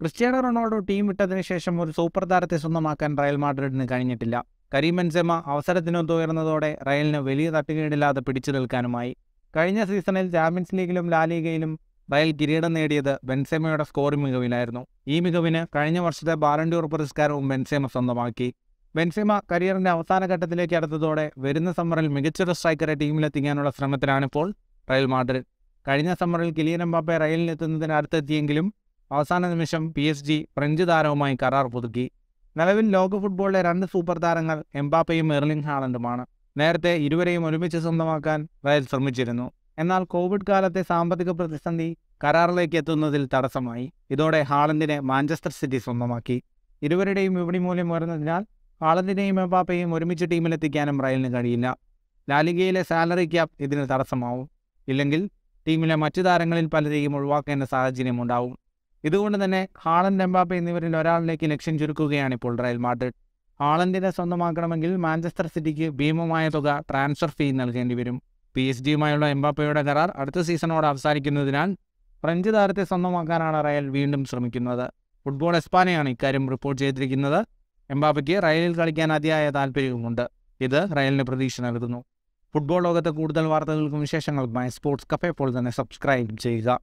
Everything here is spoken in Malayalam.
ക്രിസ്ത്യാനോ റൊണാൾഡോ ടീം വിട്ടതിന് ശേഷം ഒരു സൂപ്പർ താരത്തെ സ്വന്തമാക്കാൻ റയൽ മാഡ്രിഡിന് കഴിഞ്ഞിട്ടില്ല ബെൻസെമ അവസരത്തിനൊത്ത് ഉയർന്നതോടെ റയലിന് വലിയ തട്ടുകേടില്ലാതെ പിടിച്ചു നിൽക്കാനുമായി കഴിഞ്ഞ സീസണിൽ ചാമ്പ്യൻസ് ലീഗിലും ലാലീഗയിലും റയൽ കിരീടം നേടിയത് ബെൻസെമയുടെ സ്കോറിംഗ് മികവിലായിരുന്നു ഈ മികവിന് കഴിഞ്ഞ വർഷത്തെ ബാലൻഡൂർ പുരസ്കാരവും ബെൻസെമ സ്വന്തമാക്കി ബെൻസെമ കരിയറിന്റെ അവസാന ഘട്ടത്തിലേക്ക് അടുത്തതോടെ വരുന്ന സമ്മറിൽ മികച്ചൊരു സ്ട്രൈക്കറെ ടീമിലെത്തിക്കാനുള്ള ശ്രമത്തിലാണിപ്പോൾ റയൽ മാഡ്രിഡ് കഴിഞ്ഞ സമ്മറിൽ കിലിയൻ എംബാപ്പെ റയലിലെത്തുന്നതിന് അടുത്തെത്തിയെങ്കിലും അവസാന നിമിഷം പി എസ് ജി ഫ്രഞ്ച് താരവുമായി കരാർ പുതുക്കി നിലവിൽ ലോക ഫുട്ബോളിലെ രണ്ട് സൂപ്പർ താരങ്ങൾ എംബാപ്പയും എർലിംഗ് ഹാളണ്ടുമാണ് നേരത്തെ ഇരുവരെയും ഒരുമിച്ച് സ്വന്തമാക്കാൻ റയൽ ശ്രമിച്ചിരുന്നു എന്നാൽ കോവിഡ് കാലത്തെ സാമ്പത്തിക പ്രതിസന്ധി കരാറിലേക്ക് എത്തുന്നതിൽ തടസ്സമായി ഇതോടെ ഹാളണ്ടിനെ മാഞ്ചസ്റ്റർ സിറ്റി സ്വന്തമാക്കി ഇരുവരുടെയും വിപണി മൂല്യം ഉയർന്നതിനാൽ ഹാളണ്ടിനെയും എംബാപ്പയും ഒരുമിച്ച് ടീമിലെത്തിക്കാനും റയലിന് കഴിയില്ല ലാലികയിലെ സാലറി ക്യാപ് ഇതിന് തടസ്സമാവും ഇല്ലെങ്കിൽ ടീമിലെ മറ്റു താരങ്ങളിൽ പലരെയും ഒഴിവാക്കേണ്ട സാഹചര്യമുണ്ടാവും ഇതുകൊണ്ട് തന്നെ ഹാളൻഡ് എംബാപ്പെ എന്നിവരിൽ ഒരാളിലേക്ക് ലക്ഷ്യം ചുരുക്കുകയാണ് ഇപ്പോൾ റയൽ മാഡ്രിഡ് ഹാളൻഡിനെ സ്വന്തമാക്കണമെങ്കിൽ മാഞ്ചസ്റ്റർ സിറ്റിക്ക് ഭീമമായ തുക ട്രാൻസ്ഫർ ഫീ നൽകേണ്ടി വരും പി എസ് ഡിയുമായുള്ള എംബാപ്പയുടെ കരാർ അടുത്ത സീസണോട് അവസാനിക്കുന്നതിനാൽ ഫ്രഞ്ച് താരത്തെ സ്വന്തമാക്കാനാണ് റയൽ വീണ്ടും ശ്രമിക്കുന്നത് ഫുട്ബോൾ എസ്പാനയാണ് ഇക്കാര്യം റിപ്പോർട്ട് ചെയ്തിരിക്കുന്നത് എംബാപ്പയ്ക്ക് റയലിൽ കളിക്കാൻ അതിയായ താല്പര്യവുമുണ്ട് ഇത് റയലിന് പ്രതീക്ഷ നൽകുന്നു ഫുട്ബോൾ ലോകത്തെ കൂടുതൽ വാർത്തകൾക്കും വിശേഷങ്ങൾക്കുമായി സ്പോർട്സ് കഫേ ഇപ്പോൾ തന്നെ സബ്സ്ക്രൈബ് ചെയ്യുക